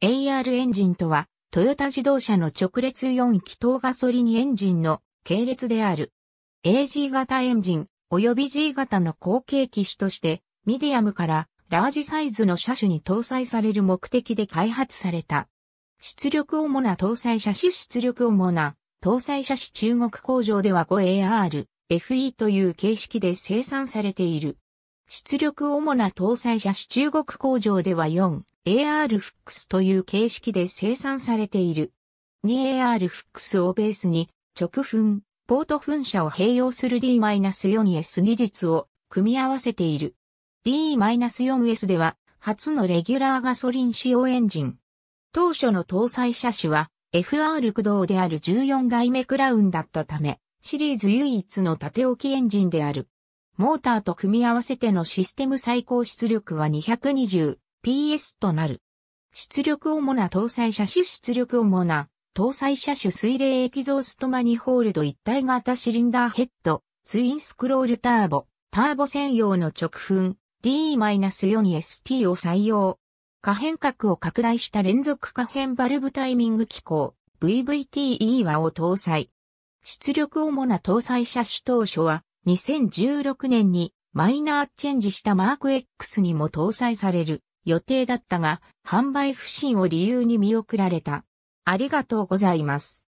AR エンジンとは、トヨタ自動車の直列4気筒ガソリンエンジンの系列である。AG 型エンジン及び G 型の後継機種として、ミディアムからラージサイズの車種に搭載される目的で開発された。出力主な搭載車種出力主な搭載車種中国工場では 5AR、FE という形式で生産されている。出力主な搭載車種中国工場では4。AR f ッという形式で生産されている。2AR f ッをベースに直噴、ポート噴射を併用する D-4S 技術を組み合わせている。D-4S では初のレギュラーガソリン使用エンジン。当初の搭載車種は FR 駆動である14代目クラウンだったため、シリーズ唯一の縦置きエンジンである。モーターと組み合わせてのシステム最高出力は220 PS となる。出力主な搭載車種出力主な搭載車種水冷エキゾーストマニホールド一体型シリンダーヘッド、ツインスクロールターボ、ターボ専用の直噴 D-4ST を採用。可変角を拡大した連続可変バルブタイミング機構 VVTE 和を搭載。出力主な搭載車種当初は2016年にマイナーチェンジしたマーク X にも搭載される。予定だったが、販売不振を理由に見送られた。ありがとうございます。